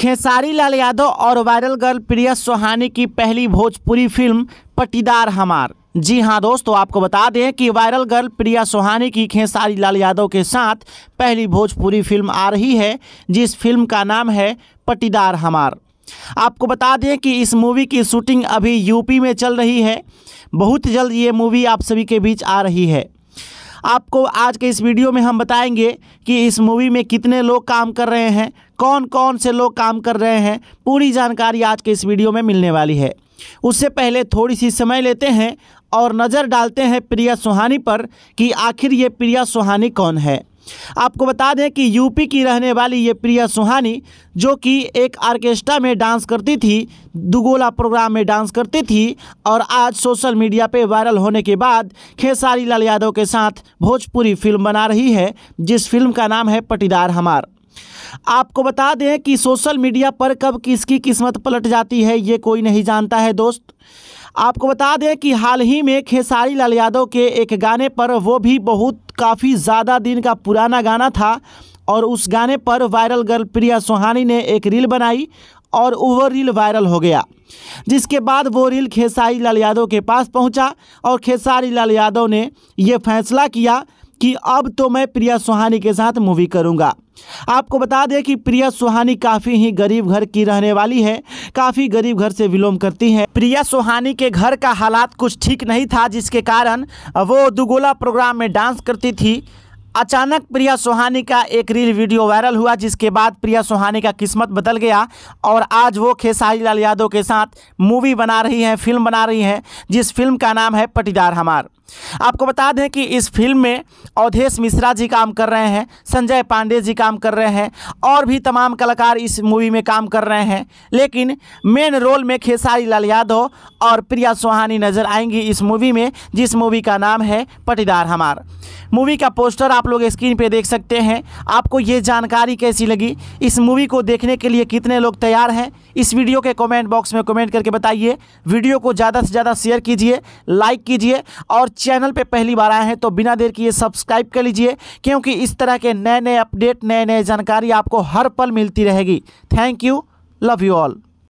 खेसारी लाल यादव और viral girl प्रिया सोहानी की पहली भोजपुरी फिल्म पटीदार हमार जी हाँ दोस्तों आपको बता दें कि वायरल गर्ल प्रिया सोहानी की खेसारी लाल यादव के साथ पहली भोजपुरी फिल्म आ रही है जिस फिल्म का नाम है पटीदार हमार आपको बता दें कि इस मूवी की शूटिंग अभी यूपी में चल रही है बहुत जल्द ये मूवी आप सभी के बीच आ रही है आपको आज के इस वीडियो में हम बताएंगे कि इस मूवी में कितने लोग काम कर रहे हैं कौन कौन से लोग काम कर रहे हैं पूरी जानकारी आज के इस वीडियो में मिलने वाली है उससे पहले थोड़ी सी समय लेते हैं और नज़र डालते हैं प्रिया सुहानी पर कि आखिर ये प्रिया सुहानी कौन है आपको बता दें कि यूपी की रहने वाली ये प्रिया सुहानी जो कि एक आर्केस्ट्रा में डांस करती थी दुगोला प्रोग्राम में डांस करती थी और आज सोशल मीडिया पे वायरल होने के बाद खेसारी लाल यादव के साथ भोजपुरी फिल्म बना रही है जिस फिल्म का नाम है पटीदार हमार आपको बता दें कि सोशल मीडिया पर कब किसकी किस्मत पलट जाती है ये कोई नहीं जानता है दोस्त आपको बता दें कि हाल ही में खेसारी लाल यादव के एक गाने पर वो भी बहुत काफ़ी ज़्यादा दिन का पुराना गाना था और उस गाने पर वायरल गर्ल प्रिया सोहानी ने एक रील बनाई और वो रील वायरल हो गया जिसके बाद वो रील खेसारी लाल यादव के पास पहुंचा और खेसारी लाल यादव ने यह फैसला किया कि अब तो मैं प्रिया सुहानी के साथ मूवी करूंगा आपको बता दें कि प्रिया सुहानी काफ़ी ही गरीब घर की रहने वाली है काफ़ी गरीब घर से विलोम करती है प्रिया सुहानी के घर का हालात कुछ ठीक नहीं था जिसके कारण वो दुगोला प्रोग्राम में डांस करती थी अचानक प्रिया सुहानी का एक रील वीडियो वायरल हुआ जिसके बाद प्रिया सुहानी का किस्मत बदल गया और आज वो खेसारी लाल यादव के साथ मूवी बना रही हैं फिल्म बना रही हैं जिस फिल्म का नाम है पटीदार हमार आपको बता दें कि इस फिल्म में अवधेश मिश्रा जी काम कर रहे हैं संजय पांडे जी काम कर रहे हैं और भी तमाम कलाकार इस मूवी में काम कर रहे हैं लेकिन मेन रोल में खेसारी लाल यादव और प्रिया सोहानी नजर आएंगी इस मूवी में जिस मूवी का नाम है पटीदार हमार मूवी का पोस्टर आप लोग स्क्रीन पे देख सकते हैं आपको ये जानकारी कैसी लगी इस मूवी को देखने के लिए कितने लोग तैयार हैं इस वीडियो के कमेंट बॉक्स में कमेंट करके बताइए वीडियो को ज़्यादा से ज़्यादा शेयर कीजिए लाइक कीजिए और चैनल पर पहली बार आए हैं तो बिना देर किए सब्सक्राइब कर लीजिए क्योंकि इस तरह के नए नए अपडेट नए नए जानकारी आपको हर पल मिलती रहेगी thank you love you all